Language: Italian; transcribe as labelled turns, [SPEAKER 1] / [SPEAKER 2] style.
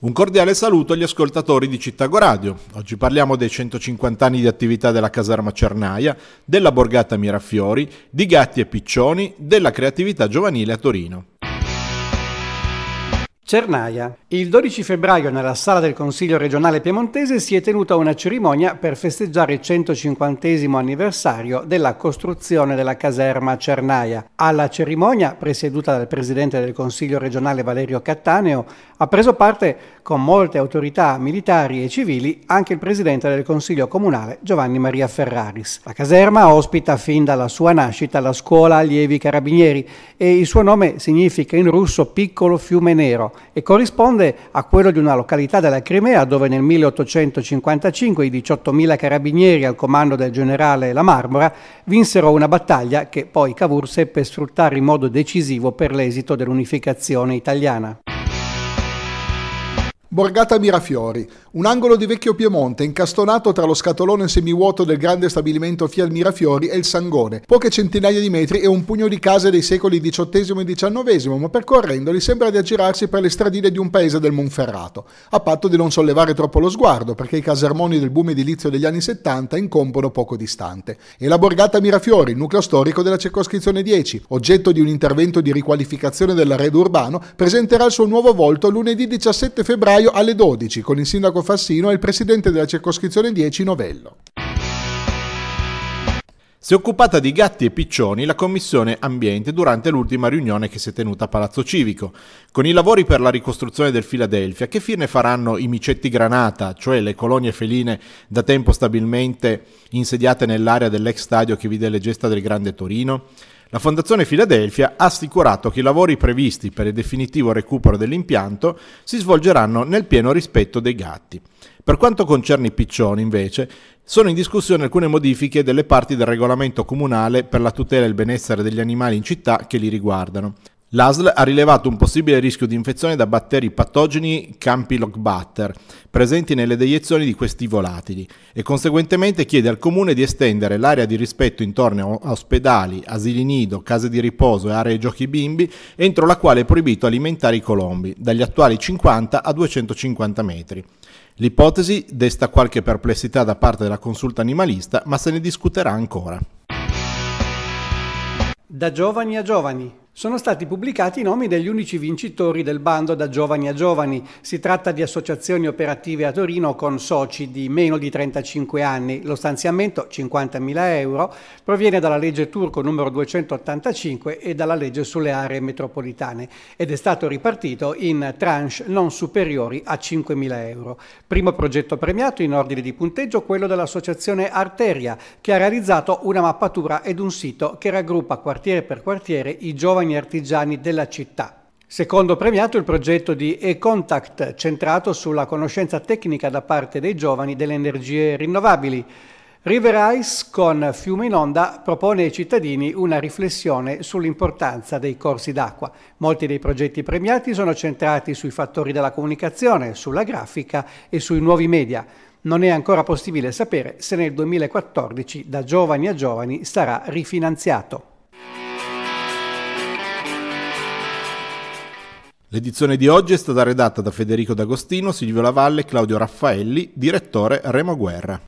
[SPEAKER 1] Un cordiale saluto agli ascoltatori di Cittago Radio. Oggi parliamo dei 150 anni di attività della Caserma Cernaia, della Borgata Mirafiori, di Gatti e Piccioni, della creatività giovanile a Torino.
[SPEAKER 2] Cernaia, il 12 febbraio nella sala del Consiglio regionale piemontese si è tenuta una cerimonia per festeggiare il 150 anniversario della costruzione della caserma Cernaia. Alla cerimonia, presieduta dal Presidente del Consiglio regionale Valerio Cattaneo, ha preso parte con molte autorità militari e civili anche il Presidente del Consiglio comunale Giovanni Maria Ferraris. La caserma ospita fin dalla sua nascita la scuola allievi carabinieri e il suo nome significa in russo piccolo fiume nero e corrisponde corrisponde a quello di una località della Crimea dove nel 1855 i 18.000 carabinieri al comando del generale La Marmora vinsero una battaglia che poi Cavour seppe sfruttare in modo decisivo per l'esito dell'unificazione italiana. Borgata Mirafiori, un angolo di vecchio Piemonte incastonato
[SPEAKER 3] tra lo scatolone semivuoto del grande stabilimento Fiat Mirafiori e il Sangone, poche centinaia di metri e un pugno di case dei secoli XVIII e XIX, ma percorrendoli sembra di aggirarsi per le stradine di un paese del Monferrato, a patto di non sollevare troppo lo sguardo perché i casermoni del boom edilizio degli anni 70 incombono poco distante. E la Borgata Mirafiori, nucleo storico della circoscrizione 10, oggetto di un intervento di riqualificazione dell'arredo urbano, presenterà il suo nuovo volto lunedì 17 febbraio febbraio alle 12 con il sindaco Fassino e il presidente della circoscrizione 10 Novello. Si è occupata di gatti e piccioni
[SPEAKER 1] la Commissione Ambiente durante l'ultima riunione che si è tenuta a Palazzo Civico, con i lavori per la ricostruzione del Filadelfia, che fine faranno i micetti granata, cioè le colonie feline da tempo stabilmente insediate nell'area dell'ex stadio che vide le gesta del Grande Torino? La Fondazione Filadelfia ha assicurato che i lavori previsti per il definitivo recupero dell'impianto si svolgeranno nel pieno rispetto dei gatti. Per quanto concerne i piccioni, invece, sono in discussione alcune modifiche delle parti del regolamento comunale per la tutela e il benessere degli animali in città che li riguardano. L'ASL ha rilevato un possibile rischio di infezione da batteri patogeni Campylobacter presenti nelle deiezioni di questi volatili e conseguentemente chiede al comune di estendere l'area di rispetto intorno a ospedali, asili nido, case di riposo e aree giochi bimbi entro la quale è proibito alimentare i colombi dagli attuali 50 a 250 metri. L'ipotesi desta qualche perplessità da parte della consulta animalista, ma se ne discuterà ancora.
[SPEAKER 2] Da giovani a giovani sono stati pubblicati i nomi degli unici vincitori del bando da giovani a giovani. Si tratta di associazioni operative a Torino con soci di meno di 35 anni. Lo stanziamento, 50.000 euro, proviene dalla legge turco numero 285 e dalla legge sulle aree metropolitane ed è stato ripartito in tranche non superiori a 5.000 euro. Primo progetto premiato in ordine di punteggio quello dell'associazione Arteria che ha realizzato una mappatura ed un sito che raggruppa quartiere per quartiere i giovani giovani artigiani della città. Secondo premiato il progetto di E-Contact, centrato sulla conoscenza tecnica da parte dei giovani delle energie rinnovabili. River Ice con Fiume in Onda propone ai cittadini una riflessione sull'importanza dei corsi d'acqua. Molti dei progetti premiati sono centrati sui fattori della comunicazione, sulla grafica e sui nuovi media. Non è ancora possibile sapere se nel 2014 da giovani a giovani sarà rifinanziato.
[SPEAKER 1] L'edizione di oggi è stata redatta da Federico D'Agostino, Silvio Lavalle e Claudio Raffaelli, direttore Remo Guerra.